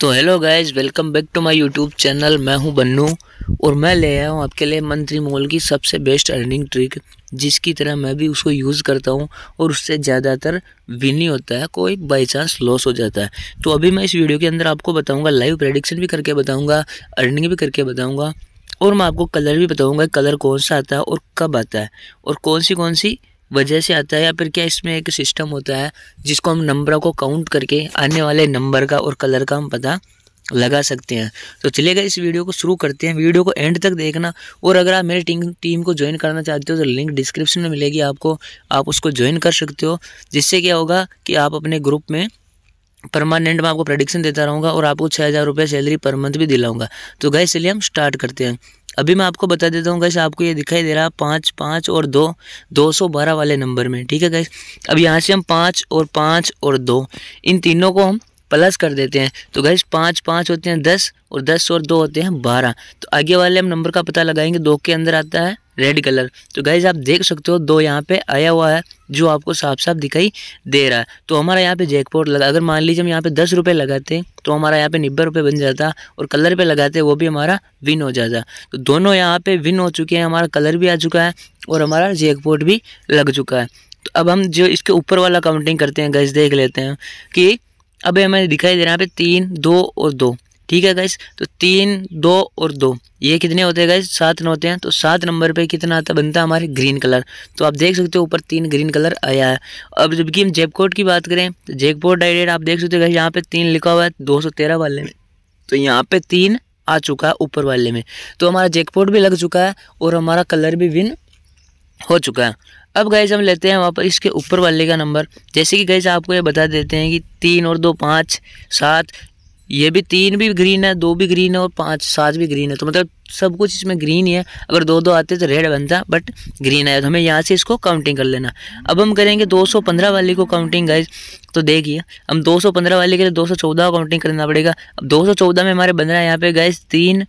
तो hello guys welcome back to my YouTube channel मैं हूं बन्नू और मैं ले आया हूं आपके लिए मंत्री मोल की सबसे बेस्ट अर्निंग ट्रिक जिसकी तरह मैं भी उसको यूज़ करता हूं और उससे ज़्यादातर विन ही होता है कोई बाई चांस लॉस हो जाता है तो अभी मैं इस वीडियो के अंदर आपको बताऊँगा लाइव प्रडिक्शन भी करके बताऊँगा अर्निंग भी करके बताऊँगा और मैं आपको कलर भी बताऊँगा कलर कौन सा आता है और कब आता है और कौन सी कौन सी वजह से आता है या फिर क्या इसमें एक सिस्टम होता है जिसको हम नंबरों को काउंट करके आने वाले नंबर का और कलर का हम पता लगा सकते हैं तो चलेगा इस वीडियो को शुरू करते हैं वीडियो को एंड तक देखना और अगर आप मेरी टीम टीम को ज्वाइन करना चाहते हो तो लिंक डिस्क्रिप्शन में मिलेगी आपको आप उसको ज्वाइन कर सकते हो जिससे क्या होगा कि आप अपने ग्रुप में परमानेंट में आपको प्रडिक्शन देता रहूँगा और आपको छः हज़ार रुपये सैलरी पर मंथ भी दिलाऊंगा तो गए इसलिए हम स्टार्ट करते हैं अभी मैं आपको बता देता हूँ गैस आपको ये दिखाई दे रहा है पाँच पाँच और दो दो सौ बारह वाले नंबर में ठीक है गैस अब यहाँ से हम पाँच और पाँच और दो इन तीनों को हम प्लस कर देते हैं तो गैस पाँच पाँच होते हैं दस और दस और दो होते हैं बारह तो आगे वाले हम नंबर का पता लगाएंगे दो के अंदर आता है रेड कलर तो गैस आप देख सकते हो दो यहाँ पर आया हुआ है जो आपको साफ साफ दिखाई दे रहा है तो हमारा यहाँ पे जैकपॉट लगा अगर मान लीजिए हम यहाँ पे दस रुपये लगाते तो हमारा यहाँ पे नब्बे रुपये बन जाता और कलर पे लगाते वो भी हमारा विन हो जाता तो दोनों यहाँ पे विन हो चुके हैं हमारा कलर भी आ चुका है और हमारा जैकपॉट भी लग चुका है तो अब हम जो इसके ऊपर वाला काउंटिंग करते हैं गज देख लेते हैं कि अब हमें दिखाई दे रहा है यहाँ पे तीन दो और दो ठीक है गाइस तो तीन दो और दो ये कितने होते हैं गाइस सात होते हैं तो सात नंबर पे कितना आता बनता है हमारे ग्रीन कलर तो आप देख सकते हो ऊपर तीन ग्रीन कलर आया है अब जबकि हम जेकपोर्ट की बात करें तो जेकपोर्ट डायरेक्ट आप देख सकते हो गाइस यहाँ पे तीन लिखा हुआ है दो सौ तेरह वाले में तो यहाँ पे तीन आ चुका है ऊपर वाले में तो हमारा जेकपोर्ट भी लग चुका है और हमारा कलर भी विन हो चुका है अब गाइज हम लेते हैं वहाँ पर इसके ऊपर वाले का नंबर जैसे कि गाइज आपको ये बता देते हैं कि तीन और दो पाँच सात ये भी तीन भी ग्रीन है दो भी ग्रीन है और पाँच सात भी ग्रीन है तो मतलब सब कुछ इसमें ग्रीन ही है अगर दो दो आते तो रेड बनता बट ग्रीन आया तो हमें यहाँ से इसको काउंटिंग कर लेना अब हम करेंगे 215 वाले को काउंटिंग गाइज तो देखिए हम 215 वाले के लिए 214 काउंटिंग करना पड़ेगा अब 214 में हमारे बन रहा है यहाँ पे गाइज तीन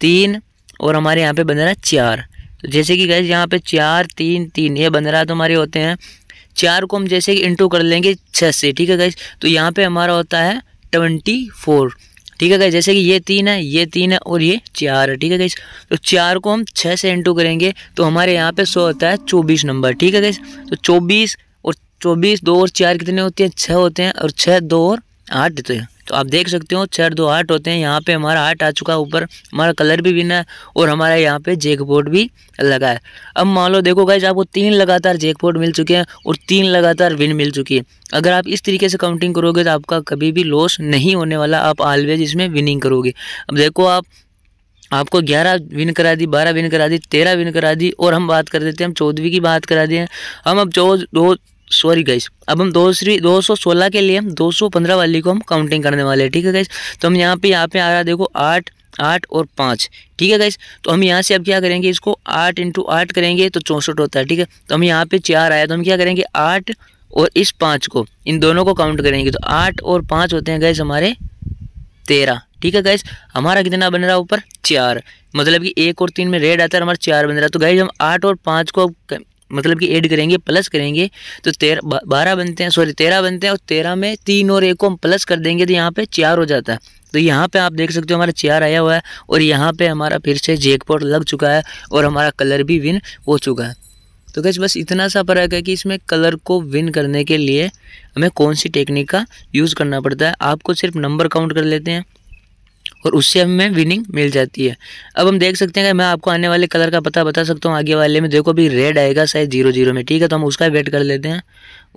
तीन और हमारे यहाँ पे बन रहा है चार तो जैसे कि गाइज यहाँ पे चार तीन तीन ये बन रहा तो हमारे होते हैं चार को हम जैसे कि इंटू कर लेंगे छः से ठीक है गाइज तो यहाँ पे हमारा होता है ट्वेंटी फोर ठीक है गाइज जैसे कि ये तीन है ये तीन है और ये चार है ठीक है गाइज तो चार को हम छः से इंटू करेंगे तो हमारे यहाँ पे सौ होता है चौबीस नंबर ठीक है गाइज तो चौबीस और चौबीस दो और चार कितने होते हैं छः होते हैं और छः दो और आठ थे तो, तो आप देख सकते हो चार दो आठ होते हैं यहाँ पे हमारा आठ आ चुका है ऊपर हमारा कलर भी बिना है और हमारा यहाँ पे जेक बोर्ड भी लगा है अब मान लो देखो गाइज आपको तीन लगातार जेक बोर्ड मिल चुके हैं और तीन लगातार विन मिल चुकी है अगर आप इस तरीके से काउंटिंग करोगे तो आपका कभी भी लॉस नहीं होने वाला आप ऑलवेज इसमें विनिंग करोगे अब देखो आप आपको ग्यारह विन करा दी बारह विन करा दी तेरह विन करा दी और हम बात कर देते हैं हम चौदहवीं की बात करा दिए हम अब चौदह दो सॉरी गाइस अब हम दूसरी 216 के लिए हम 215 वाली को हम काउंटिंग करने वाले हैं ठीक है गाइस तो हम यहाँ पे यहाँ पे आ रहा है देखो आठ आठ और पाँच ठीक है गाइस तो हम यहाँ से अब क्या करेंगे इसको आठ इंटू आठ करेंगे तो चौंसठ होता है ठीक है तो हम यहाँ पे चार आया तो हम क्या करेंगे आठ और इस पाँच को इन दोनों को काउंट करेंगे तो आठ और पाँच होते हैं गैस हमारे तेरह ठीक है गैस हमारा कितना बन रहा है ऊपर चार मतलब कि एक और तीन में रेड आता है हमारा चार बन रहा है तो गैस हम आठ और पाँच को मतलब कि ऐड करेंगे प्लस करेंगे तो तेरह बारह बनते हैं सॉरी तेरह बनते हैं और तेरह में तीन और एक को हम प्लस कर देंगे तो यहाँ पे चार हो जाता है तो यहाँ पे आप देख सकते हो हमारा चार आया हुआ है और यहाँ पे हमारा फिर से जेकपॉट लग चुका है और हमारा कलर भी विन हो चुका है तो कैसे बस इतना सा फर्क है कि इसमें कलर को विन करने के लिए हमें कौन सी टेक्निक का यूज़ करना पड़ता है आपको सिर्फ नंबर काउंट कर लेते हैं और उससे हमें विनिंग मिल जाती है अब हम देख सकते हैं कि मैं आपको आने वाले कलर का पता बता सकता हूँ आगे वाले में देखो अभी रेड आएगा शायद जीरो जीरो में ठीक है तो हम उसका वेट कर लेते हैं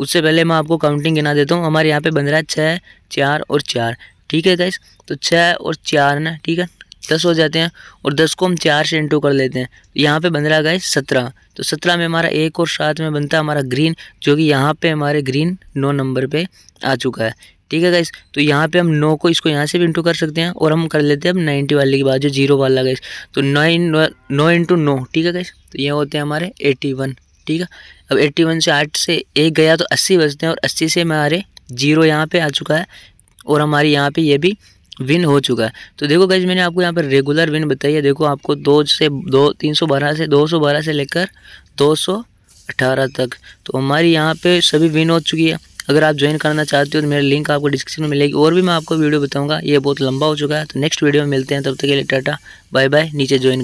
उससे पहले मैं आपको काउंटिंग गिना देता हूँ हमारे यहाँ पे बन रहा है छः चार और चार ठीक है गैस तो छः और चार ना ठीक है दस हो जाते हैं और दस को हम चार से इंटू कर लेते हैं यहाँ पे बन रहा गए सत्रह तो सत्रह में हमारा एक और सात में बनता है हमारा ग्रीन जो कि यहाँ पे हमारे ग्रीन नौ नंबर पे आ चुका है ठीक है गाइस तो यहाँ पे हम नौ को इसको यहाँ से भी इंटू कर सकते हैं और हम कर लेते हैं अब नाइन्टी वाले की बात जो जीरो वाला गाइस तो नाइन नौ इंटू नौ ठीक है गाइस तो ये होते हैं हमारे एट्टी वन ठीक है अब एट्टी वन से आठ से एक गया तो अस्सी बचते हैं और अस्सी से हमारे जीरो यहाँ पर आ चुका है और हमारे यहाँ पर ये भी विन हो चुका है तो देखो गाइज मैंने आपको यहाँ पर रेगुलर विन बताई है देखो आपको दो से दो तीन सौ बारह से दो सौ बारह से लेकर दो सौ अठारह तक तो हमारी यहाँ पे सभी विन हो चुकी है अगर आप ज्वाइन करना चाहते हो तो मेरा लिंक आपको डिस्क्रिप्शन में मिलेगी और भी मैं आपको वीडियो बताऊंगा ये बहुत लंबा हो चुका है तो नेक्स्ट वीडियो में मिलते हैं तब तक के लिए टाटा बाय बाय नीचे ज्वाइन